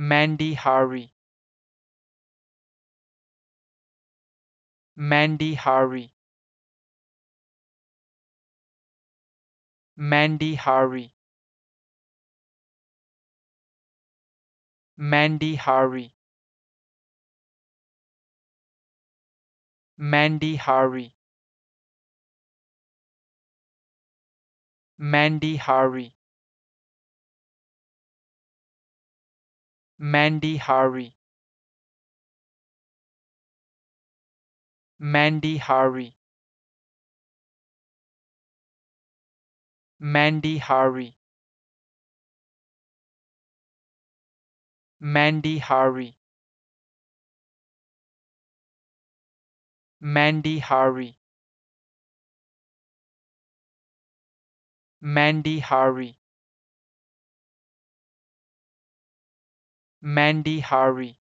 Mandy Hari Mandy Hari Mandy Hari Mandy Hari Mandy Hari Mandy Hari Mandy Hari Mandy Hari Mandy Hari Mandy Hari Mandy Hari Mandy Hari mandy harvey